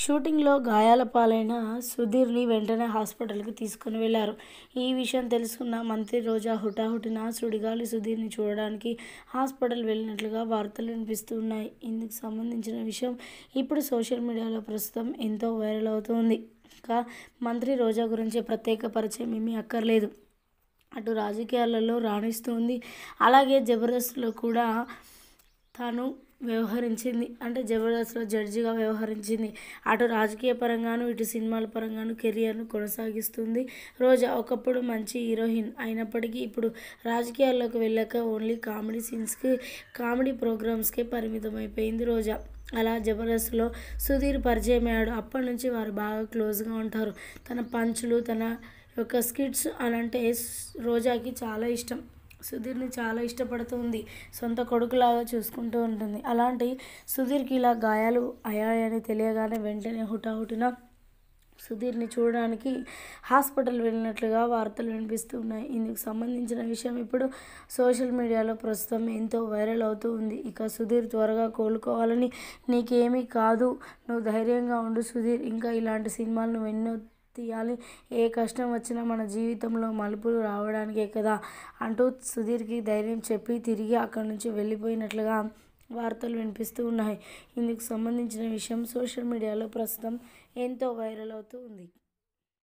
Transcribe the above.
షూటింగ్లో గాయాల పాలైన సుధీర్ని వెంటనే హాస్పిటల్కి తీసుకుని వెళ్లారు ఈ విషయం తెలుసుకున్న మంత్రి రోజా హుటాహుటిన సుడిగాలి సుధీర్ని చూడడానికి హాస్పిటల్ వెళ్ళినట్లుగా వార్తలు వినిపిస్తున్నాయి ఇందుకు సంబంధించిన విషయం ఇప్పుడు సోషల్ మీడియాలో ప్రస్తుతం ఎంతో వైరల్ అవుతోంది ఇంకా మంత్రి రోజా గురించి ప్రత్యేక పరిచయం ఏమీ అక్కర్లేదు అటు రాజకీయాలలో రాణిస్తుంది అలాగే జబర్దస్త్లో కూడా తాను వ్యవహరించింది అంటే జబర్దస్త్లో జడ్జిగా వ్యవహరించింది అటు రాజకీయ పరంగాను ఇటు సినిమాల పరంగాను కెరియర్ను కొనసాగిస్తుంది రోజా ఒకప్పుడు మంచి హీరోయిన్ అయినప్పటికీ ఇప్పుడు రాజకీయాల్లోకి వెళ్ళాక ఓన్లీ కామెడీ సీన్స్కి కామెడీ ప్రోగ్రామ్స్కే పరిమితమైపోయింది రోజా అలా జబర్దస్త్లో సుధీర్ పరిచయమయ్యాడు అప్పటి నుంచి వారు బాగా క్లోజ్గా ఉంటారు తన పంచులు తన యొక్క స్కిట్స్ అనంటే రోజాకి చాలా ఇష్టం సుధీర్ని చాలా ఇష్టపడుతుంది సొంత కొడుకులాగా చూసుకుంటూ ఉంటుంది అలాంటి సుధీర్కి ఇలా గాయాలు అయ్యాయని తెలియగానే వెంటనే హుటాహుటిన సుధీర్ని చూడడానికి హాస్పిటల్ వెళ్ళినట్లుగా వార్తలు వినిపిస్తున్నాయి ఇందుకు సంబంధించిన విషయం ఇప్పుడు సోషల్ మీడియాలో ప్రస్తుతం ఎంతో వైరల్ అవుతూ ఉంది ఇక సుధీర్ త్వరగా కోలుకోవాలని నీకేమీ కాదు నువ్వు ధైర్యంగా ఉండు సుధీర్ ఇంకా ఇలాంటి సినిమాలను ఎన్నో తీయాలి ఏ కష్టం వచ్చినా మన జీవితంలో మలుపులు రావడానికే కదా అంటూ సుధీర్కి ధైర్యం చెప్పి తిరిగి అక్కడి నుంచి వెళ్ళిపోయినట్లుగా వార్తలు వినిపిస్తూ ఉన్నాయి ఇందుకు సంబంధించిన విషయం సోషల్ మీడియాలో ప్రస్తుతం ఎంతో వైరల్ అవుతూ ఉంది